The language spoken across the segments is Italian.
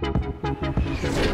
Thank you.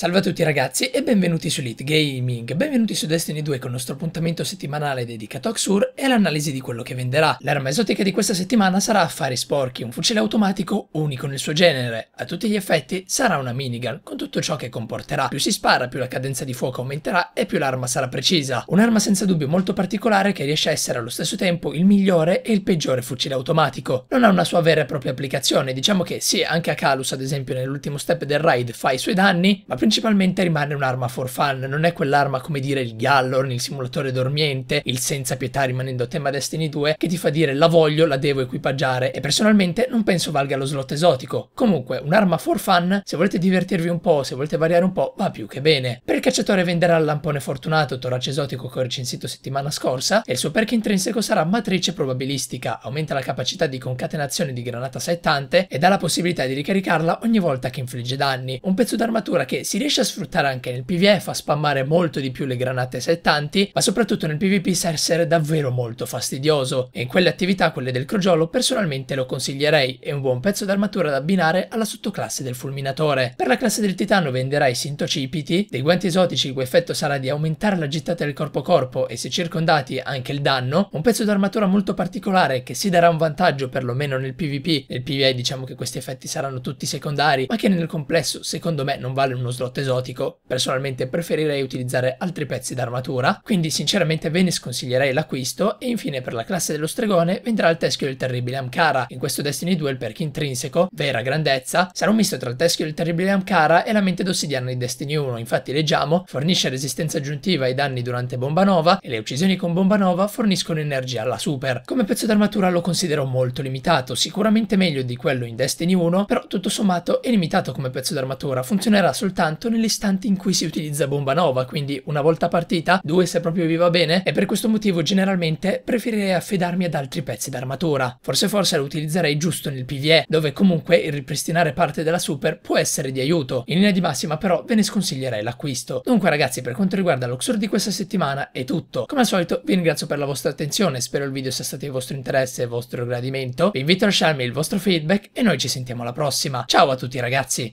Salve a tutti ragazzi e benvenuti su Elite Gaming, benvenuti su Destiny 2 con il nostro appuntamento settimanale dedicato a Xur e all'analisi di quello che venderà. L'arma esotica di questa settimana sarà Affari Sporchi, un fucile automatico unico nel suo genere. A tutti gli effetti sarà una minigun, con tutto ciò che comporterà. Più si spara, più la cadenza di fuoco aumenterà e più l'arma sarà precisa. Un'arma senza dubbio molto particolare che riesce a essere allo stesso tempo il migliore e il peggiore fucile automatico. Non ha una sua vera e propria applicazione, diciamo che sì, anche a Kalus ad esempio nell'ultimo step del raid fa i suoi danni, ma principalmente principalmente rimane un'arma for fun, non è quell'arma come dire il Gallorn, il simulatore dormiente, il senza pietà rimanendo tema Destiny 2 che ti fa dire la voglio, la devo equipaggiare e personalmente non penso valga lo slot esotico. Comunque, un'arma for fun, se volete divertirvi un po', se volete variare un po', va più che bene. Per il cacciatore venderà il lampone fortunato, torace esotico che ho recensito settimana scorsa, e il suo perk intrinseco sarà matrice probabilistica, aumenta la capacità di concatenazione di granata saettante e dà la possibilità di ricaricarla ogni volta che infligge danni. Un pezzo d'armatura che si riesce a sfruttare anche nel PvF, a spammare molto di più le granate settanti, ma soprattutto nel PvP sa essere davvero molto fastidioso, e in quelle attività, quelle del crogiolo, personalmente lo consiglierei, è un buon pezzo d'armatura da abbinare alla sottoclasse del fulminatore. Per la classe del titano venderai sintocipiti, dei guanti esotici il cui effetto sarà di aumentare la gittata del corpo a corpo e se circondati anche il danno, un pezzo d'armatura molto particolare che si darà un vantaggio perlomeno nel PvP, nel PvE diciamo che questi effetti saranno tutti secondari, ma che nel complesso secondo me non vale uno slot prodotto esotico. Personalmente preferirei utilizzare altri pezzi d'armatura, quindi sinceramente ve ne sconsiglierei l'acquisto e infine per la classe dello stregone vendrà il teschio del terribile Amkara, in questo Destiny 2 il perk intrinseco, vera grandezza, sarà un misto tra il teschio del terribile Amkara e la mente d'ossidiana di Destiny 1, infatti leggiamo, fornisce resistenza aggiuntiva ai danni durante bomba nova e le uccisioni con bomba nova forniscono energia alla super. Come pezzo d'armatura lo considero molto limitato, sicuramente meglio di quello in Destiny 1, però tutto sommato è limitato come pezzo d'armatura, funzionerà soltanto soltanto nell'istante in cui si utilizza bomba nova, quindi una volta partita, due se proprio vi va bene, e per questo motivo generalmente preferirei affidarmi ad altri pezzi d'armatura. Forse forse lo utilizzerei giusto nel PvE, dove comunque il ripristinare parte della super può essere di aiuto. In linea di massima però ve ne sconsiglierei l'acquisto. Dunque ragazzi per quanto riguarda l'Oxur di questa settimana è tutto. Come al solito vi ringrazio per la vostra attenzione, spero il video sia stato di vostro interesse e vostro gradimento, vi invito a lasciarmi il vostro feedback e noi ci sentiamo alla prossima. Ciao a tutti ragazzi!